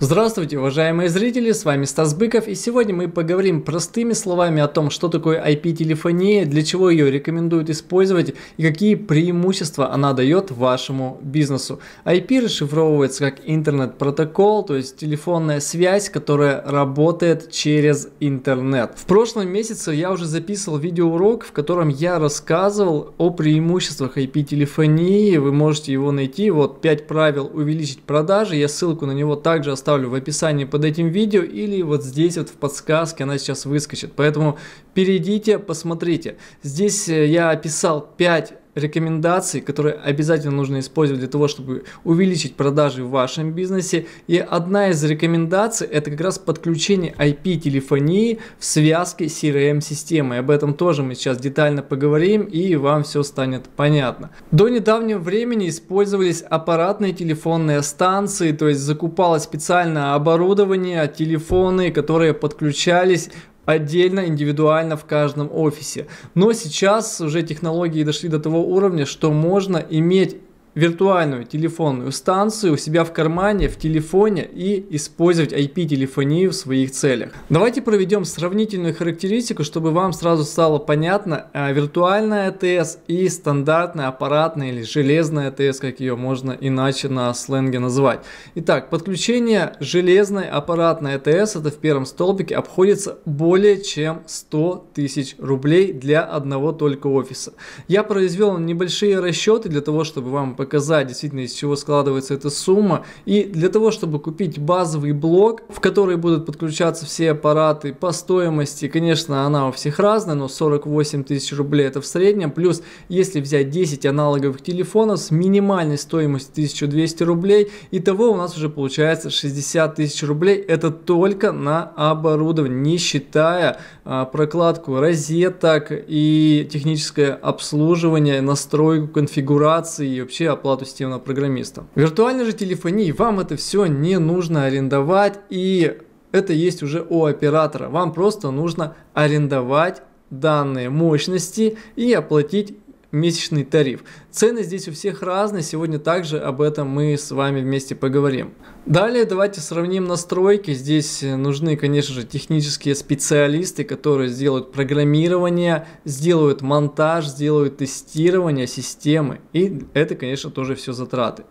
Здравствуйте, уважаемые зрители, с вами Стас Быков, и сегодня мы поговорим простыми словами о том, что такое IP-телефония, для чего ее рекомендуют использовать и какие преимущества она дает вашему бизнесу. IP расшифровывается как интернет-протокол, то есть телефонная связь, которая работает через интернет. В прошлом месяце я уже записывал видеоурок, в котором я рассказывал о преимуществах IP-телефонии, вы можете его найти, вот 5 правил увеличить продажи, я ссылку на него также оставлю оставлю в описании под этим видео или вот здесь вот в подсказке она сейчас выскочит. Поэтому перейдите, посмотрите. Здесь э, я описал 5 рекомендаций, которые обязательно нужно использовать для того, чтобы увеличить продажи в вашем бизнесе. И одна из рекомендаций это как раз подключение IP-телефонии в связке с CRM-системой. Об этом тоже мы сейчас детально поговорим и вам все станет понятно. До недавнего времени использовались аппаратные телефонные станции, то есть закупалось специальное оборудование, телефоны, которые подключались отдельно, индивидуально в каждом офисе. Но сейчас уже технологии дошли до того уровня, что можно иметь виртуальную телефонную станцию у себя в кармане, в телефоне и использовать IP-телефонию в своих целях. Давайте проведем сравнительную характеристику, чтобы вам сразу стало понятно а, виртуальная АТС и стандартная аппаратная или железная АТС, как ее можно иначе на сленге назвать. Итак, подключение железной аппаратной АТС, это в первом столбике, обходится более чем 100 тысяч рублей для одного только офиса. Я произвел небольшие расчеты для того, чтобы вам показать показать действительно из чего складывается эта сумма. И для того, чтобы купить базовый блок, в который будут подключаться все аппараты по стоимости, конечно, она у всех разная, но 48 тысяч рублей это в среднем. Плюс, если взять 10 аналоговых телефонов с минимальной стоимостью 1200 рублей, и того у нас уже получается 60 тысяч рублей. Это только на оборудование, не считая а, прокладку розеток и техническое обслуживание, настройку конфигурации и вообще оплату системного программиста. В виртуальной же телефонии вам это все не нужно арендовать и это есть уже у оператора. Вам просто нужно арендовать данные мощности и оплатить месячный тариф. Цены здесь у всех разные, сегодня также об этом мы с вами вместе поговорим. Далее давайте сравним настройки. Здесь нужны, конечно же, технические специалисты, которые сделают программирование, сделают монтаж, сделают тестирование системы. И это, конечно, тоже все затраты.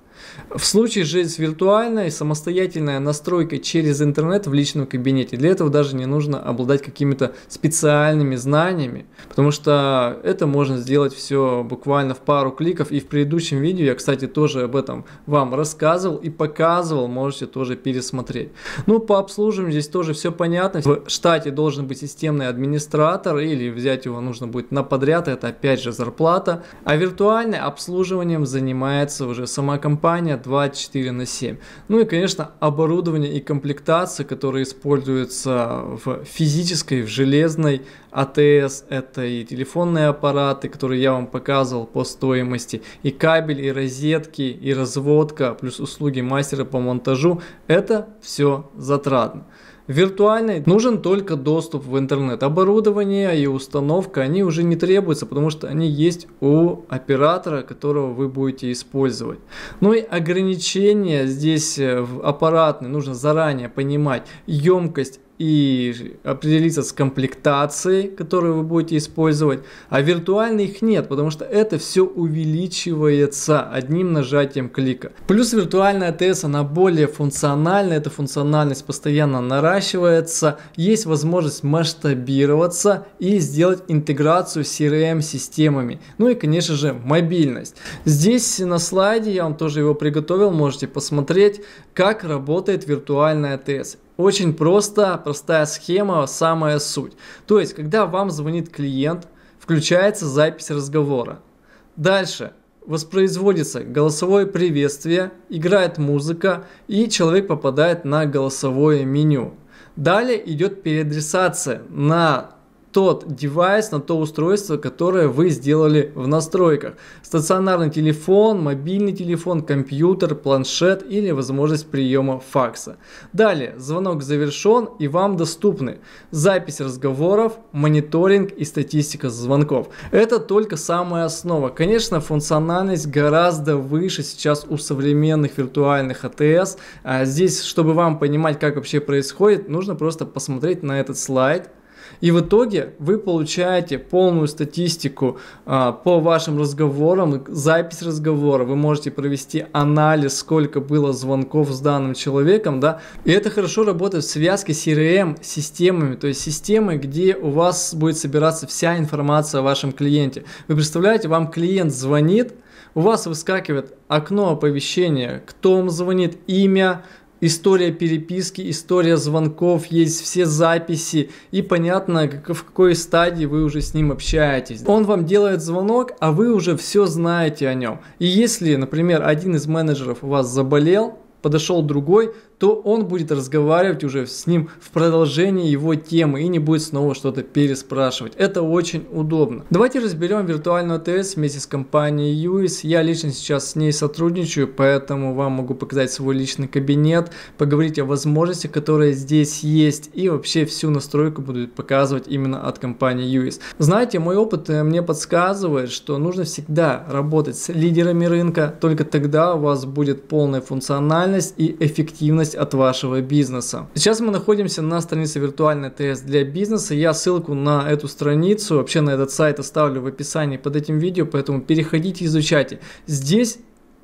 В случае же с виртуальной, самостоятельная настройка через интернет в личном кабинете. Для этого даже не нужно обладать какими-то специальными знаниями, потому что это можно сделать все буквально в пару кликов. И в предыдущем видео я, кстати, тоже об этом вам рассказывал и показывал, можете тоже пересмотреть. Ну, по обслуживанию здесь тоже все понятно. В штате должен быть системный администратор или взять его нужно будет на подряд, это опять же зарплата. А виртуальное обслуживанием занимается уже сама компания компания 24 на 7. Ну и, конечно, оборудование и комплектация, которые используются в физической, в железной АТС, это и телефонные аппараты, которые я вам показывал по стоимости, и кабель, и розетки, и разводка, плюс услуги мастера по монтажу, это все затратно виртуальной нужен только доступ в интернет. Оборудование и установка, они уже не требуются, потому что они есть у оператора, которого вы будете использовать. Ну и ограничения здесь э, аппаратные нужно заранее понимать. Емкость и определиться с комплектацией, которую вы будете использовать, а виртуальной их нет, потому что это все увеличивается одним нажатием клика. Плюс виртуальная ТС, она более функциональна, эта функциональность постоянно наращивается, есть возможность масштабироваться и сделать интеграцию с CRM системами, ну и конечно же мобильность. Здесь на слайде я вам тоже его приготовил, можете посмотреть, как работает виртуальная ТС. Очень просто, простая схема, самая суть. То есть, когда вам звонит клиент, включается запись разговора. Дальше воспроизводится голосовое приветствие, играет музыка и человек попадает на голосовое меню. Далее идет переадресация на тот девайс, на то устройство, которое вы сделали в настройках. Стационарный телефон, мобильный телефон, компьютер, планшет или возможность приема факса. Далее, звонок завершен и вам доступны запись разговоров, мониторинг и статистика звонков. Это только самая основа. Конечно, функциональность гораздо выше сейчас у современных виртуальных АТС. А здесь, чтобы вам понимать, как вообще происходит, нужно просто посмотреть на этот слайд, и в итоге вы получаете полную статистику а, по вашим разговорам, запись разговора. Вы можете провести анализ, сколько было звонков с данным человеком, да. И это хорошо работает в связке с CRM системами, то есть системы, где у вас будет собираться вся информация о вашем клиенте. Вы представляете, вам клиент звонит, у вас выскакивает окно оповещения, кто вам звонит, имя, история переписки, история звонков, есть все записи и понятно, как, в какой стадии вы уже с ним общаетесь. Он вам делает звонок, а вы уже все знаете о нем. И если, например, один из менеджеров у вас заболел, подошел другой, то он будет разговаривать уже с ним в продолжении его темы и не будет снова что-то переспрашивать. Это очень удобно. Давайте разберем виртуальную АТС вместе с компанией Юис. Я лично сейчас с ней сотрудничаю, поэтому вам могу показать свой личный кабинет, поговорить о возможностях, которые здесь есть и вообще всю настройку буду показывать именно от компании Юис. Знаете, мой опыт э, мне подсказывает, что нужно всегда работать с лидерами рынка, только тогда у вас будет полная функциональность и эффективность зависимость от вашего бизнеса. Сейчас мы находимся на странице виртуальный тест для бизнеса. Я ссылку на эту страницу, вообще на этот сайт оставлю в описании под этим видео, поэтому переходите, изучайте. Здесь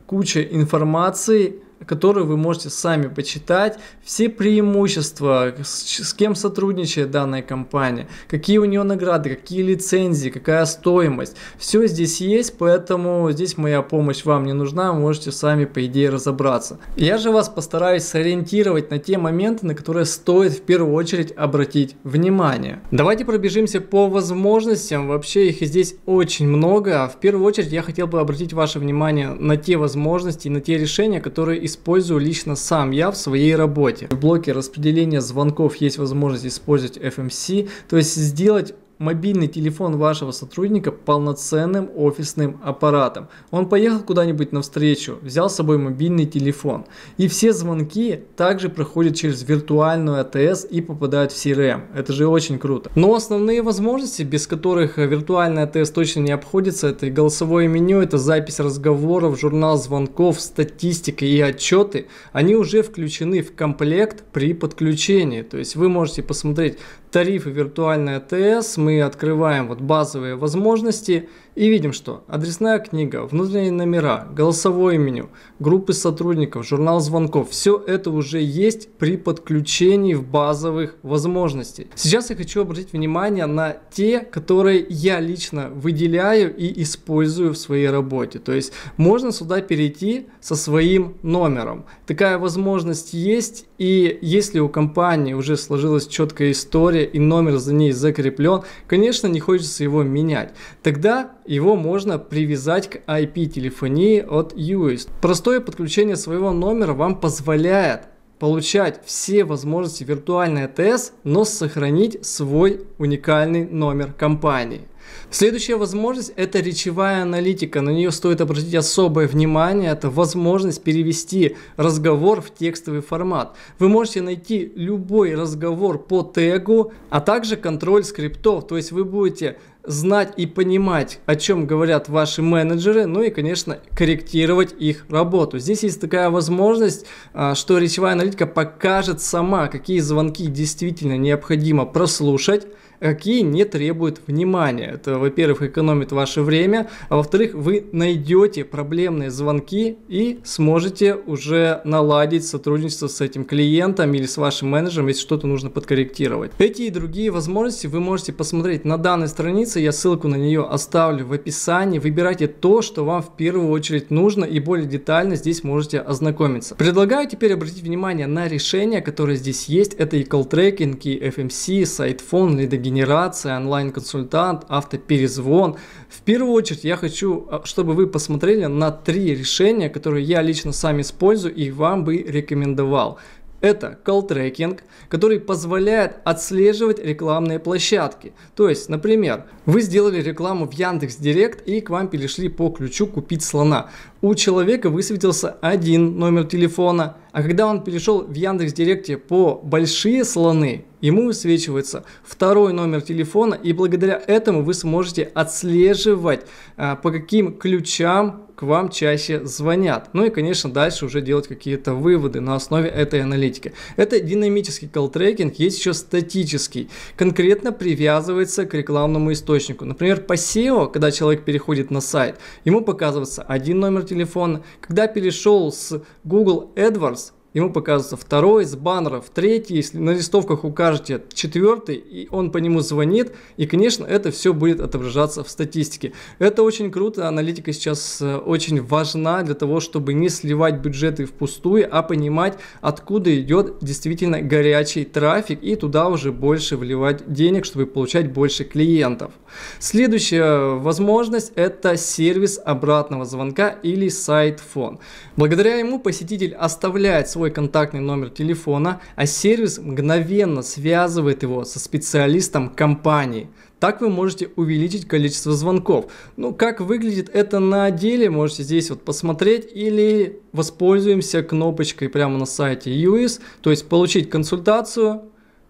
куча информации которые вы можете сами почитать, все преимущества, с, с кем сотрудничает данная компания, какие у нее награды, какие лицензии, какая стоимость. Все здесь есть, поэтому здесь моя помощь вам не нужна, вы можете сами по идее разобраться. Я же вас постараюсь сориентировать на те моменты, на которые стоит в первую очередь обратить внимание. Давайте пробежимся по возможностям, вообще их здесь очень много. А в первую очередь я хотел бы обратить ваше внимание на те возможности, на те решения, которые использую лично сам я в своей работе. В блоке распределения звонков есть возможность использовать FMC, то есть сделать мобильный телефон вашего сотрудника полноценным офисным аппаратом. Он поехал куда-нибудь навстречу, взял с собой мобильный телефон. И все звонки также проходят через виртуальную АТС и попадают в CRM. Эм. Это же очень круто. Но основные возможности, без которых виртуальная АТС точно не обходится, это голосовое меню, это запись разговоров, журнал звонков, статистика и отчеты. Они уже включены в комплект при подключении. То есть вы можете посмотреть тарифы виртуальной АТС, мы открываем вот базовые возможности – и видим, что адресная книга, внутренние номера, голосовое меню, группы сотрудников, журнал звонков, все это уже есть при подключении в базовых возможностей. Сейчас я хочу обратить внимание на те, которые я лично выделяю и использую в своей работе. То есть можно сюда перейти со своим номером. Такая возможность есть, и если у компании уже сложилась четкая история и номер за ней закреплен, конечно, не хочется его менять. Тогда его можно привязать к IP-телефонии от UIS. Простое подключение своего номера вам позволяет получать все возможности виртуальной АТС, но сохранить свой уникальный номер компании. Следующая возможность – это речевая аналитика. На нее стоит обратить особое внимание. Это возможность перевести разговор в текстовый формат. Вы можете найти любой разговор по тегу, а также контроль скриптов. То есть вы будете знать и понимать, о чем говорят ваши менеджеры, ну и, конечно, корректировать их работу. Здесь есть такая возможность, а, что речевая аналитика покажет сама, какие звонки действительно необходимо прослушать, какие не требуют внимания. Это, во-первых, экономит ваше время, а во-вторых, вы найдете проблемные звонки и сможете уже наладить сотрудничество с этим клиентом или с вашим менеджером, если что-то нужно подкорректировать. Эти и другие возможности вы можете посмотреть на данной странице, я ссылку на нее оставлю в описании. Выбирайте то, что вам в первую очередь нужно и более детально здесь можете ознакомиться. Предлагаю теперь обратить внимание на решения, которые здесь есть. Это и колл-трекинг, и FMC, сайт-фон, лидогенерация генерация, онлайн-консультант, автоперезвон. В первую очередь я хочу, а, чтобы вы посмотрели на три решения, которые я лично сам использую и вам бы рекомендовал. Это call tracking который позволяет отслеживать рекламные площадки. То есть, например, вы сделали рекламу в Яндекс Директ и к вам перешли по ключу «Купить слона» у человека высветился один номер телефона, а когда он перешел в Яндекс Директе по «Большие слоны», ему высвечивается второй номер телефона, и благодаря этому вы сможете отслеживать, а, по каким ключам к вам чаще звонят. Ну и, конечно, дальше уже делать какие-то выводы на основе этой аналитики. Это динамический колл-трекинг, есть еще статический. Конкретно привязывается к рекламному источнику. Например, по SEO, когда человек переходит на сайт, ему показывается один номер телефона, телефона, когда перешел с Google AdWords ему показывается второй из баннеров, третий, если на листовках укажете четвертый, и он по нему звонит, и, конечно, это все будет отображаться в статистике. Это очень круто, аналитика сейчас э, очень важна для того, чтобы не сливать бюджеты впустую, а понимать, откуда идет действительно горячий трафик, и туда уже больше вливать денег, чтобы получать больше клиентов. Следующая возможность – это сервис обратного звонка или сайт-фон. Благодаря ему посетитель оставляет свой свой контактный номер телефона, а сервис мгновенно связывает его со специалистом компании. Так вы можете увеличить количество звонков. Ну, как выглядит это на деле, можете здесь вот посмотреть или воспользуемся кнопочкой прямо на сайте UIS, то есть получить консультацию,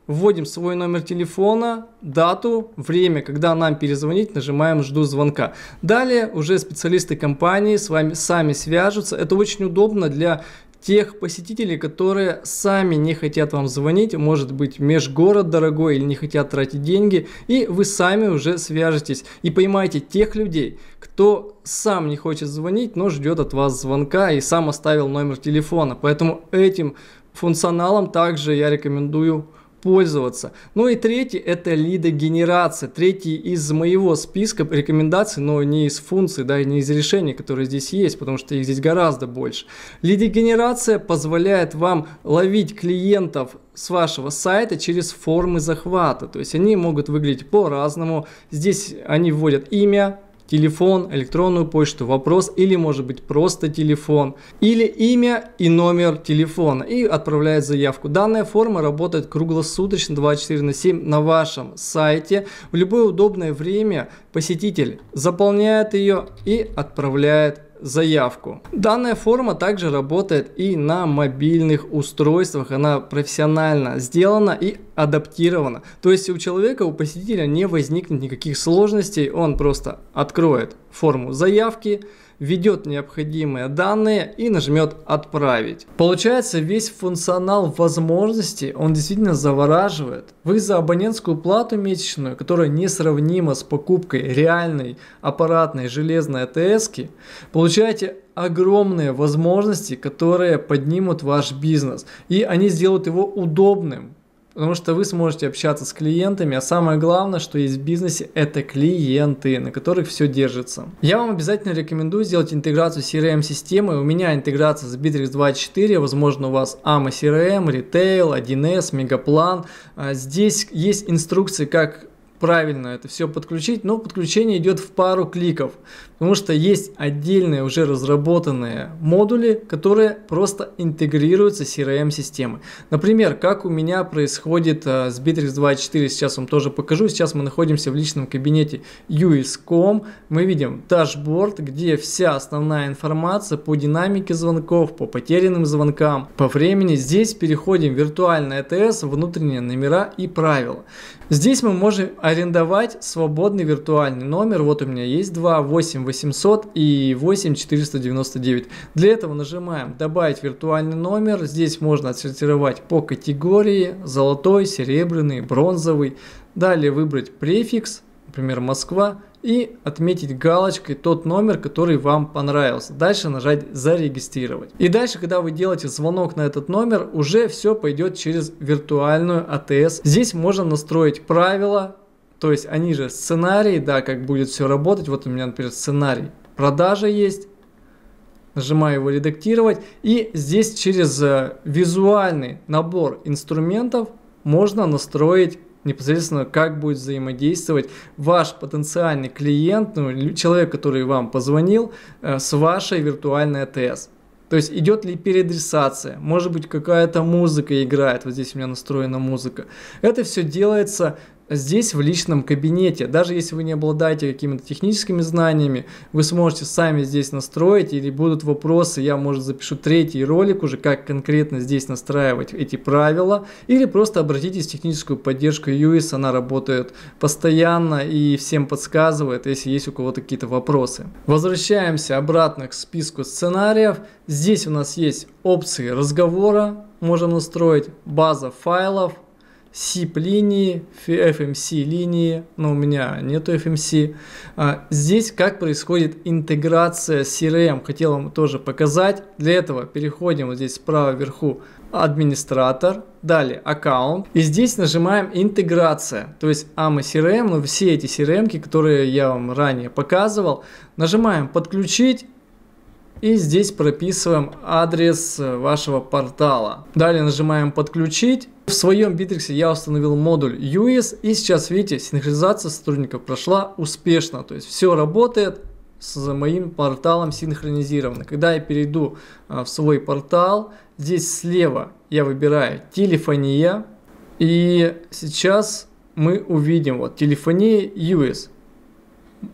вводим свой номер телефона, дату, время, когда нам перезвонить, нажимаем «Жду звонка». Далее уже специалисты компании с вами сами свяжутся. Это очень удобно для тех посетителей, которые сами не хотят вам звонить, может быть межгород дорогой или не хотят тратить деньги, и вы сами уже свяжетесь и поймаете тех людей, кто сам не хочет звонить, но ждет от вас звонка и сам оставил номер телефона. Поэтому этим функционалом также я рекомендую пользоваться. Ну и третий это лидогенерация. Третий из моего списка рекомендаций, но не из функций, да, и не из решений, которые здесь есть, потому что их здесь гораздо больше. Лидогенерация позволяет вам ловить клиентов с вашего сайта через формы захвата. То есть они могут выглядеть по-разному. Здесь они вводят имя, телефон, электронную почту, вопрос или может быть просто телефон, или имя и номер телефона и отправляет заявку. Данная форма работает круглосуточно 24 на 7 на вашем сайте. В любое удобное время посетитель заполняет ее и отправляет заявку. Данная форма также работает и на мобильных устройствах. Она профессионально сделана и адаптирована. То есть у человека, у посетителя не возникнет никаких сложностей, он просто откроет форму заявки, введет необходимые данные и нажмет «Отправить». Получается, весь функционал возможностей, он действительно завораживает. Вы за абонентскую плату месячную, которая несравнима с покупкой реальной аппаратной железной АТС, получаете огромные возможности, которые поднимут ваш бизнес. И они сделают его удобным, Потому что вы сможете общаться с клиентами, а самое главное, что есть в бизнесе, это клиенты, на которых все держится. Я вам обязательно рекомендую сделать интеграцию CRM-системы. Эм у меня интеграция с Bittrex 24, возможно у вас AMA CRM, Retail, 1С, Мегаплан. А здесь есть инструкции, как правильно это все подключить, но подключение идет в пару кликов, потому что есть отдельные уже разработанные модули, которые просто интегрируются с CRM-системы. Например, как у меня происходит э, с Bittrex 2.4, сейчас вам тоже покажу. Сейчас мы находимся в личном кабинете UIS.com. Мы видим дашборд, где вся основная информация по динамике звонков, по потерянным звонкам, по времени. Здесь переходим в виртуальный ATS, а внутренние номера и правила. Здесь мы можем арендовать свободный виртуальный номер. Вот у меня есть 2, 8 800 и 8 499. Для этого нажимаем «Добавить виртуальный номер». Здесь можно отсортировать по категории «Золотой», «Серебряный», «Бронзовый». Далее выбрать префикс, например, «Москва», и отметить галочкой тот номер, который вам понравился. Дальше нажать «Зарегистрировать». И дальше, когда вы делаете звонок на этот номер, уже все пойдет через виртуальную АТС. Здесь можно настроить правила, то есть они же сценарии, да, как будет все работать. Вот у меня, например, сценарий продажи есть. Нажимаю его редактировать. И здесь через э, визуальный набор инструментов можно настроить непосредственно как будет взаимодействовать ваш потенциальный клиент, ну, человек, который вам позвонил, э, с вашей виртуальной АТС. То есть идет ли переадресация, может быть какая-то музыка играет, вот здесь у меня настроена музыка. Это все делается здесь, в личном кабинете. Даже если вы не обладаете какими-то техническими знаниями, вы сможете сами здесь настроить, или будут вопросы, я, может, запишу третий ролик уже, как конкретно здесь настраивать эти правила, или просто обратитесь в техническую поддержку UIS, она работает постоянно и всем подсказывает, если есть у кого-то какие-то вопросы. Возвращаемся обратно к списку сценариев. Здесь у нас есть опции разговора, можем настроить база файлов, SIP-линии, FMC-линии, но у меня нету FMC. А, здесь как происходит интеграция с CRM, хотел вам тоже показать. Для этого переходим вот здесь справа вверху администратор, далее аккаунт, и здесь нажимаем интеграция, то есть AMA а CRM, но все эти CRM, которые я вам ранее показывал, нажимаем подключить, и здесь прописываем адрес э, вашего портала. Далее нажимаем подключить. В своем Bittrex я установил модуль US и сейчас видите, синхронизация сотрудников прошла успешно. То есть все работает, с моим порталом синхронизированы. Когда я перейду а, в свой портал, здесь слева я выбираю телефония. И сейчас мы увидим вот телефония US.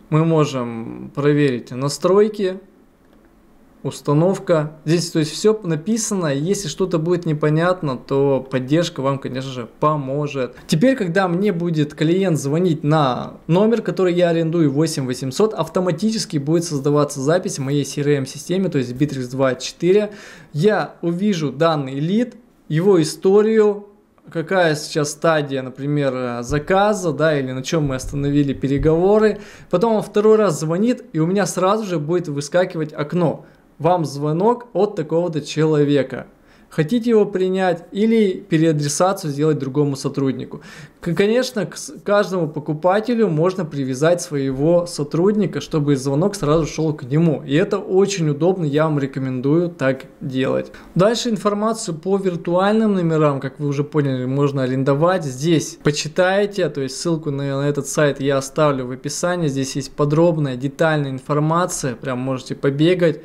Мы можем проверить настройки, установка. Здесь то есть все написано, если что-то будет непонятно, то поддержка вам, конечно же, поможет. Теперь, когда мне будет клиент звонить на номер, который я арендую, 8800, автоматически будет создаваться запись в моей CRM-системе, эм то есть Bittrex 2.4. Я увижу данный лид, его историю, какая сейчас стадия, например, заказа, да, или на чем мы остановили переговоры. Потом он второй раз звонит, и у меня сразу же будет выскакивать окно вам звонок от такого-то человека. Хотите его принять или переадресацию сделать другому сотруднику. Конечно, к каждому покупателю можно привязать своего сотрудника, чтобы звонок сразу шел к нему. И это очень удобно, я вам рекомендую так делать. Дальше информацию по виртуальным номерам, как вы уже поняли, можно арендовать. Здесь почитайте, то есть ссылку на, на этот сайт я оставлю в описании. Здесь есть подробная, детальная информация, прям можете побегать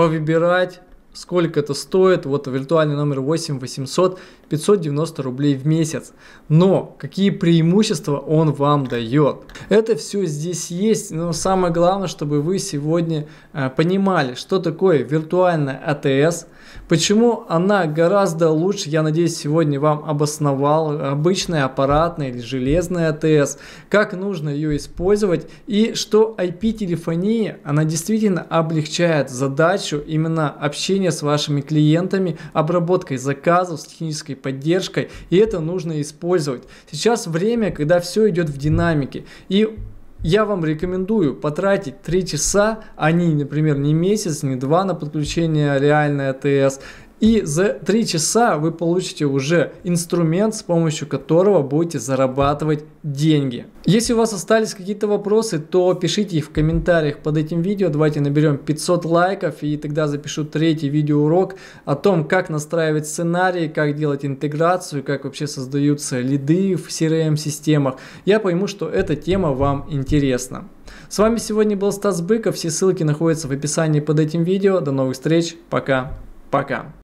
повыбирать, сколько это стоит. Вот виртуальный номер 8 800 590 рублей в месяц. Но какие преимущества он вам дает? Это все здесь есть, но самое главное, чтобы вы сегодня э, понимали, что такое виртуальная АТС, Почему она гораздо лучше, я надеюсь, сегодня вам обосновал обычная аппаратная или железная АТС, как нужно ее использовать и что IP-телефония, она действительно облегчает задачу именно общения с вашими клиентами, обработкой заказов, с технической поддержкой, и это нужно использовать. Сейчас время, когда все идет в динамике, и я вам рекомендую потратить 3 часа, а не, например, не месяц, не два на подключение реальной АТС, и за 3 часа вы получите уже инструмент, с помощью которого будете зарабатывать деньги. Если у вас остались какие-то вопросы, то пишите их в комментариях под этим видео. Давайте наберем 500 лайков и тогда запишу третий видеоурок о том, как настраивать сценарии, как делать интеграцию, как вообще создаются лиды в CRM-системах. Я пойму, что эта тема вам интересна. С вами сегодня был Стас Быков. Все ссылки находятся в описании под этим видео. До новых встреч. Пока. Пока.